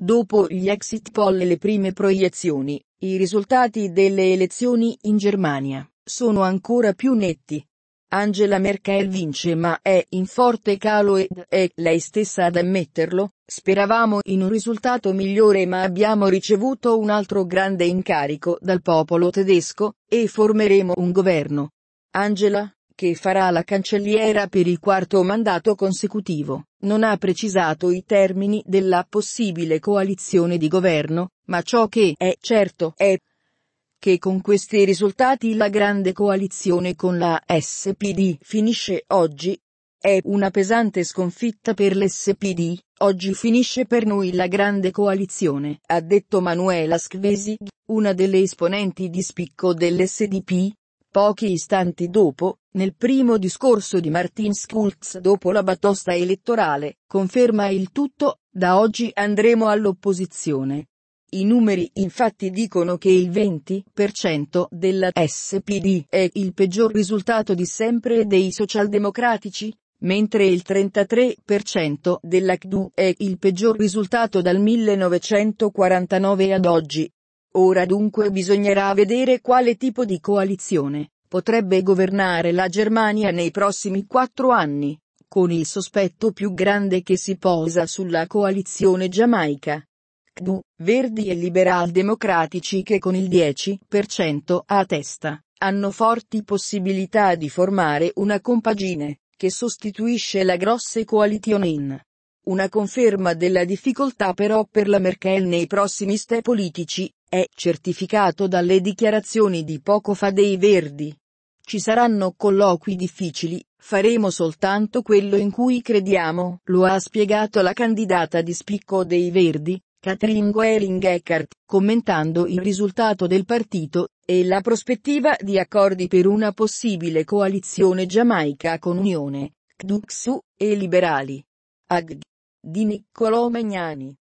Dopo gli exit poll e le prime proiezioni, i risultati delle elezioni in Germania sono ancora più netti. Angela Merkel vince ma è in forte calo ed è lei stessa ad ammetterlo, speravamo in un risultato migliore ma abbiamo ricevuto un altro grande incarico dal popolo tedesco, e formeremo un governo. Angela, che farà la cancelliera per il quarto mandato consecutivo, non ha precisato i termini della possibile coalizione di governo, ma ciò che è certo è che con questi risultati la grande coalizione con la SPD finisce oggi. È una pesante sconfitta per l'SPD, oggi finisce per noi la grande coalizione, ha detto Manuela Skvesig, una delle esponenti di spicco dell'SDP, Pochi istanti dopo, nel primo discorso di Martin Schulz dopo la batosta elettorale, conferma il tutto, da oggi andremo all'opposizione. I numeri infatti dicono che il 20% della SPD è il peggior risultato di sempre dei socialdemocratici, mentre il 33% della CDU è il peggior risultato dal 1949 ad oggi, Ora dunque bisognerà vedere quale tipo di coalizione potrebbe governare la Germania nei prossimi quattro anni, con il sospetto più grande che si posa sulla coalizione giamaica. CDU, Verdi e Liberal Democratici che con il 10% a testa, hanno forti possibilità di formare una compagine, che sostituisce la grosse coalizione in. Una conferma della difficoltà però per la Merkel nei prossimi ste politici, è certificato dalle dichiarazioni di poco fa dei Verdi. Ci saranno colloqui difficili, faremo soltanto quello in cui crediamo, lo ha spiegato la candidata di spicco dei Verdi, Katrin Goering Eckhart, commentando il risultato del partito, e la prospettiva di accordi per una possibile coalizione giamaica con Unione, CDUXU, e Liberali. AG. Di Niccolò Magnani.